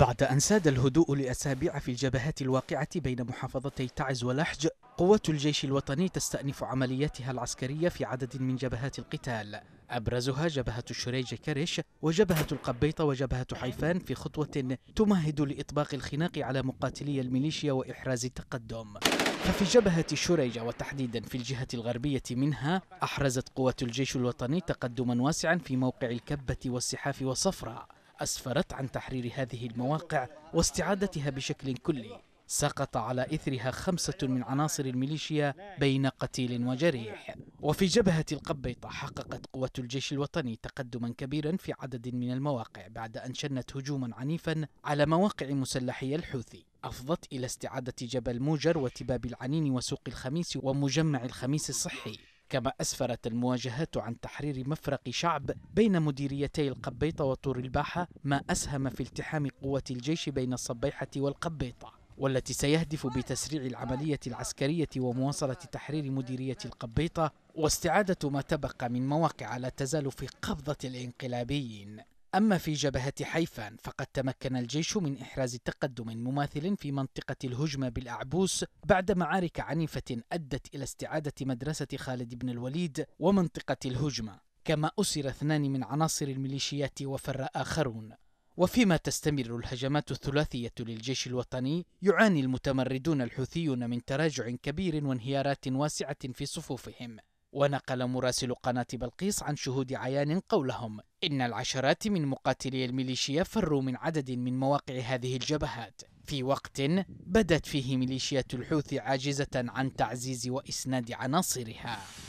بعد أن ساد الهدوء لأسابيع في الجبهات الواقعة بين محافظتي تعز ولحج قوات الجيش الوطني تستأنف عملياتها العسكرية في عدد من جبهات القتال أبرزها جبهة الشريج كرش وجبهة القبيطة وجبهة حيفان في خطوة تمهد لإطباق الخناق على مقاتلي الميليشيا وإحراز التقدم ففي جبهة الشريج وتحديدا في الجهة الغربية منها أحرزت قوات الجيش الوطني تقدما واسعا في موقع الكبة والسحاف وصفراء أسفرت عن تحرير هذه المواقع واستعادتها بشكل كلي سقط على إثرها خمسة من عناصر الميليشيا بين قتيل وجريح وفي جبهة القبيطة حققت قوة الجيش الوطني تقدما كبيرا في عدد من المواقع بعد أن شنت هجوما عنيفا على مواقع مسلحي الحوثي أفضت إلى استعادة جبل موجر وتباب العنين وسوق الخميس ومجمع الخميس الصحي كما أسفرت المواجهات عن تحرير مفرق شعب بين مديريتي القبيطة وطور الباحة ما أسهم في التحام قوة الجيش بين الصبيحة والقبيطة والتي سيهدف بتسريع العملية العسكرية ومواصلة تحرير مديرية القبيطة واستعادة ما تبقى من مواقع لا تزال في قبضة الانقلابيين أما في جبهة حيفان فقد تمكن الجيش من إحراز تقدم مماثل في منطقة الهجمة بالأعبوس بعد معارك عنيفة أدت إلى استعادة مدرسة خالد بن الوليد ومنطقة الهجمة كما أسر اثنان من عناصر الميليشيات وفر آخرون وفيما تستمر الهجمات الثلاثية للجيش الوطني يعاني المتمردون الحوثيون من تراجع كبير وانهيارات واسعة في صفوفهم ونقل مراسل قناة بلقيس عن شهود عيان قولهم إن العشرات من مقاتلي الميليشيا فروا من عدد من مواقع هذه الجبهات في وقت بدت فيه ميليشيات الحوثي عاجزة عن تعزيز وإسناد عناصرها